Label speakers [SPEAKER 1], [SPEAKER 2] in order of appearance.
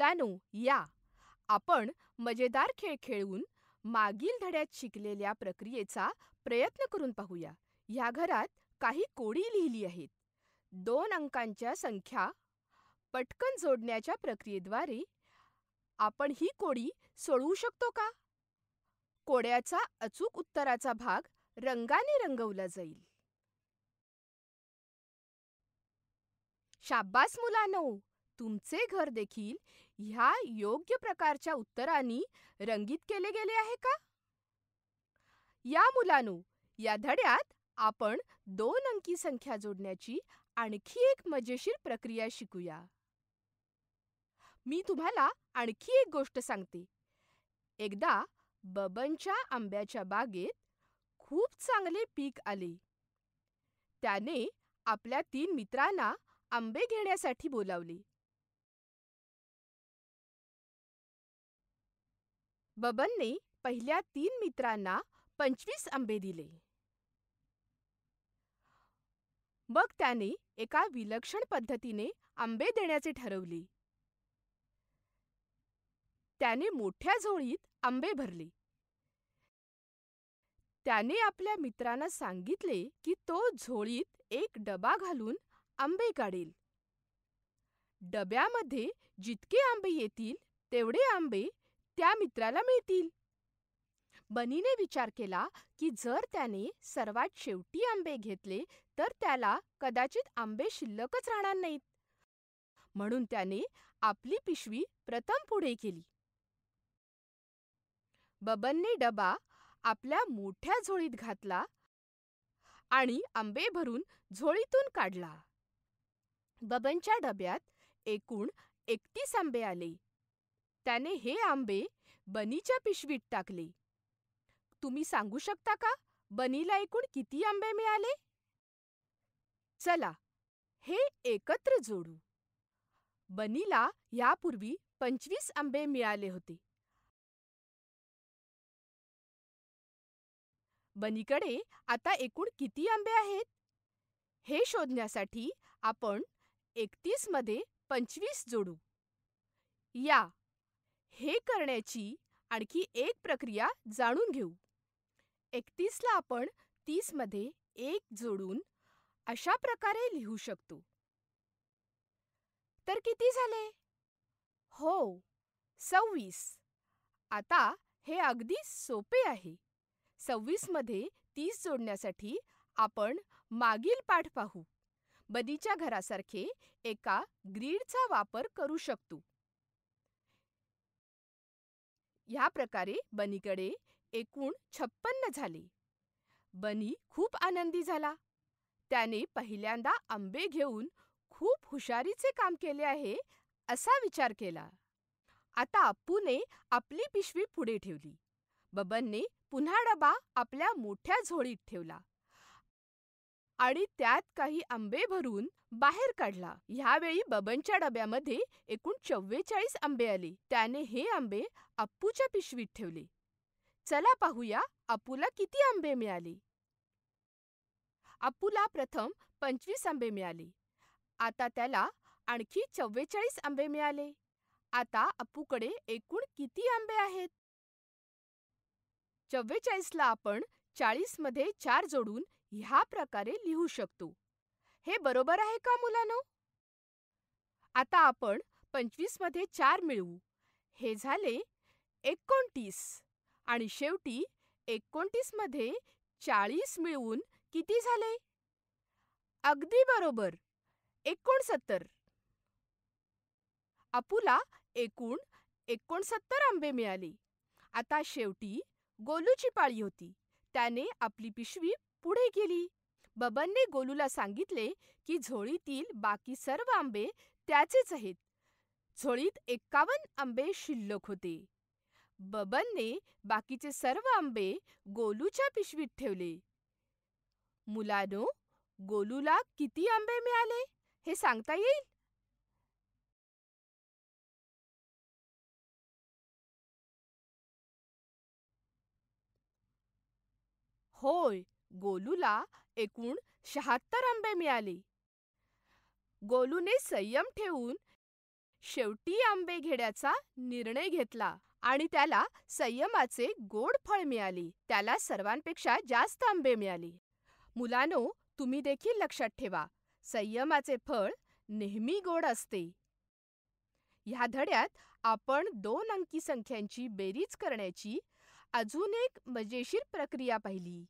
[SPEAKER 1] मुलांनो या, आपण मजेदार खेळ खेळून मागील धड्यात शिकलेल्या प्रक्रियेचा प्रयत्न करून पाहूया. ह्या घरात काही कोडी लिहिली आहेत. दोन अंकांच्या संख्या पटकन जोडण्याच्या प्रक्रियेद्वारे आपण ही कोडी सोडवू शकतो का? कोड्याचा अचूक उत्तराचा भाग रंगाने रंगवला जाईल. शाब्बास मुलांनो! तुमचे घर देखील ह्या योग्य प्रकारच्या उत्तरांनी रंगीत केले गेले आहे का या मुलांनो या धड्यात आपण दोन अंकी संख्या जोडण्याची आणखी एक मजेशीर प्रक्रिया शिकूया मी तुम्हाला आणखी एक गोष्ट सांगते एकदा बबनच्या आंब्याच्या बागेत खूप चांगले पीक आले त्याने आपल्या तीन मित्रांना आंबे घेण्यासाठी बोलावले बबनने पहिल्या तीन मित्रांना पंचवीस आंबे दिले मग त्याने एका विलक्षण पद्धतीने आंबे देण्याचे ठरवले त्याने मोठ्या झोळीत आंबे भरले त्याने आपल्या मित्रांना सांगितले की तो झोळीत एक डबा घालून आंबे काढेल डब्यामध्ये जितके आंबे येतील तेवढे आंबे त्या मित्राला मिळतील बनीने विचार केला की जर त्याने सर्वात शेवटी आंबे घेतले तर त्याला कदाचित आंबे शिल्लकच राहणार नाहीत म्हणून त्याने आपली पिशवी प्रथम पुढे केली बबनने डबा आपल्या मोठ्या झोळीत घातला आणि आंबे भरून झोळीतून काढला बबनच्या डब्यात एकूण एकतीस आंबे आले त्याने हे आंबे बनीच्या पिशवीत टाकले तुम्ही सांगू शकता का बनीला एकूण किती आंबे मिळाले चला हे एकत्र जोडू बनीला यापूर्वी पंचवीस आंबे मिळाले होते बनीकडे आता एकूण किती आंबे आहेत हे शोधण्यासाठी आपण मध्ये पंचवीस जोडू या हे करण्याची आणखी एक प्रक्रिया जाणून घेऊ एकतीसला आपण तीसमध्ये एक जोडून अशा प्रकारे लिहू शकतो तर किती झाले हो सव्वीस आता हे अगदी सोपे आहे सव्वीसमध्ये तीस जोडण्यासाठी आपण मागील पाठ पाहू बदीच्या घरासारखे एका ग्रीडचा वापर करू शकतो ह्या प्रकारे बनीकडे एकूण छप्पन्न झाले बनी खूप आनंदी झाला त्याने पहिल्यांदा आंबे घेऊन खूप हुशारीचे काम केले आहे असा विचार केला आता अप्पूने आपली पिशवी पुढे ठेवली बबनने पुन्हा डबा आपल्या मोठ्या झोळीत ठेवला आणि त्यात काही आंबे भरून बाहेर काढला. ह्यावेळी बबनच्या डब्यामध्ये एकूण चव्वेचाळीस आंबे आले त्याने हे आंबे अप्पूच्या पिशवीत ठेवले. चला पाहूया अपूला किती आंबे मिळाले अपूला प्रथम पंचवीस आंबे मिळाले आता त्याला आणखी चव्वेचाळीस आंबे मिळाले. आता अपूकडे एकूण किती आंबे आहेत? चव्वेचाळीसला आपण चाळीसमध्ये चार जोडून ह्या प्रकारे लिहू शकतो हे बरोबर आहे का मुलांनो आता आपण पंचवीस मध्ये चार मिळवू हे झाले एकोणतीस आणि शेवटी एकोणतीस मध्ये चाळीस मिळवून किती झाले अगदी बरोबर एकोणसत्तर अपुला एकूण एकोणसत्तर आंबे मिळाले आता शेवटी गोलूची पाळी होती त्याने आपली पिशवी पुढे गेली. बबनने गोलूला सांगितले की झोळीतील बाकी सर्व आंबे त्याचेच आहेत. झोळीत एक्कावन्न आंबे शिल्लक होते. बबनने बाकीचे सर्व आंबे गोलूच्या पिशवीत ठेवले. मुलानो, गोलूला किती आंबे मिळाले हे सांगता येईल? होय. गोलूला एकूण शहात्तर आंबे मिळाले गोलूने संयम ठेवून शेवटी आंबे घेण्याचा निर्णय घेतला आणि त्याला संयमाचे गोड फळ मिळाले त्याला सर्वांपेक्षा जास्त आंबे मिळाले मुलानो तुम्ही देखील लक्षात ठेवा संयमाचे फळ नेहमी गोड असते ह्या धड्यात आपण दोन अंकी संख्यांची बेरीज करण्याची अजून एक मजेशीर प्रक्रिया पाहिली